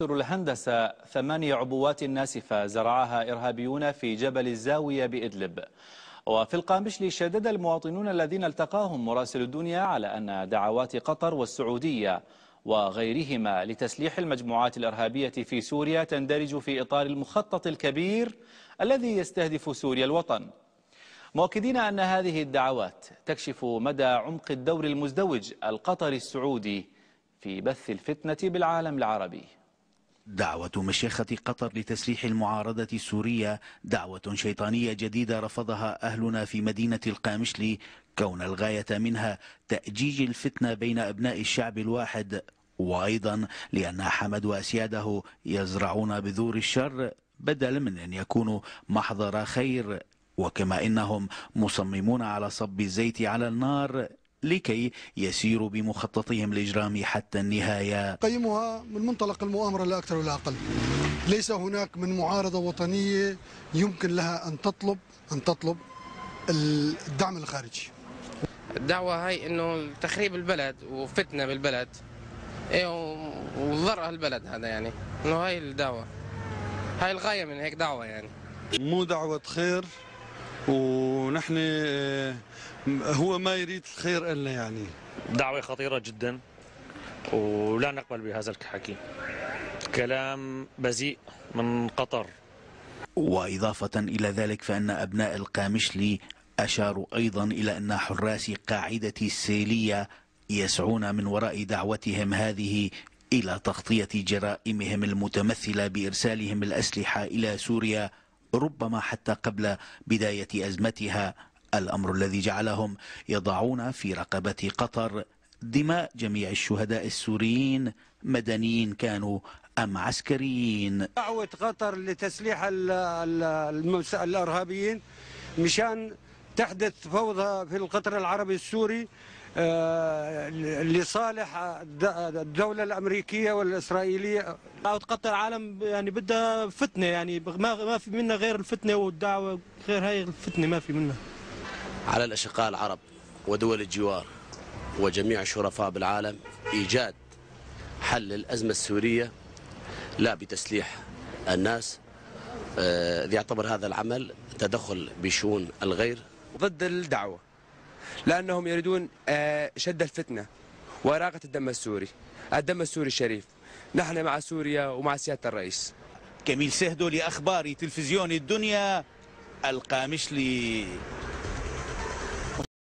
تنشر الهندسة ثماني عبوات ناسفة زرعها إرهابيون في جبل الزاوية بإدلب وفي القامشلي شدد المواطنون الذين التقاهم مراسل الدنيا على أن دعوات قطر والسعودية وغيرهما لتسليح المجموعات الإرهابية في سوريا تندرج في إطار المخطط الكبير الذي يستهدف سوريا الوطن مؤكدين أن هذه الدعوات تكشف مدى عمق الدور المزدوج القطري السعودي في بث الفتنة بالعالم العربي دعوة مشيخة قطر لتسليح المعارضة السورية دعوة شيطانية جديدة رفضها أهلنا في مدينة القامشلي كون الغاية منها تأجيج الفتنة بين أبناء الشعب الواحد وأيضا لأن حمد وأسياده يزرعون بذور الشر بدلا من أن يكونوا محضر خير وكما إنهم مصممون على صب الزيت على النار لكي يسيروا بمخططهم الإجرامي حتى النهاية قيمها من منطلق المؤامرة لا أكثر ولا أقل ليس هناك من معارضة وطنية يمكن لها أن تطلب أن تطلب الدعم الخارجي الدعوة هاي أنه تخريب البلد وفتنة بالبلد إيه، وضر البلد هذا يعني انه هاي الدعوه هاي الغايه من هيك دعوه يعني مو دعوه خير ونحن آه، هو ما يريد الخير إلا يعني دعوة خطيرة جدا ولا نقبل بهذا الحكي كلام بذيء من قطر وإضافة إلى ذلك فأن أبناء القامشلي أشاروا أيضا إلى أن حراس قاعدة السيلية يسعون من وراء دعوتهم هذه إلى تغطية جرائمهم المتمثلة بإرسالهم الأسلحة إلى سوريا ربما حتى قبل بداية أزمتها الأمر الذي جعلهم يضعون في رقبة قطر دماء جميع الشهداء السوريين مدنيين كانوا أم عسكريين دعوة قطر لتسليح الإرهابيين مشان تحدث فوضى في القطر العربي السوري آه، لصالح الدولة الأمريكية والإسرائيلية تقطع العالم يعني بدها فتنة يعني ما ما في منا غير الفتنة والدعوة غير هاي الفتنة ما في منا على الأشقاء العرب ودول الجوار وجميع الشرفاء بالعالم إيجاد حل الأزمة السورية لا بتسليح الناس آه، يعتبر هذا العمل تدخل بشؤون الغير ضد الدعوة لأنهم يريدون آه، شد الفتنة وإراقة الدم السوري الدم السوري الشريف نحن مع سوريا ومع سيادة الرئيس كميل سهدو لأخبار تلفزيون الدنيا القامشلي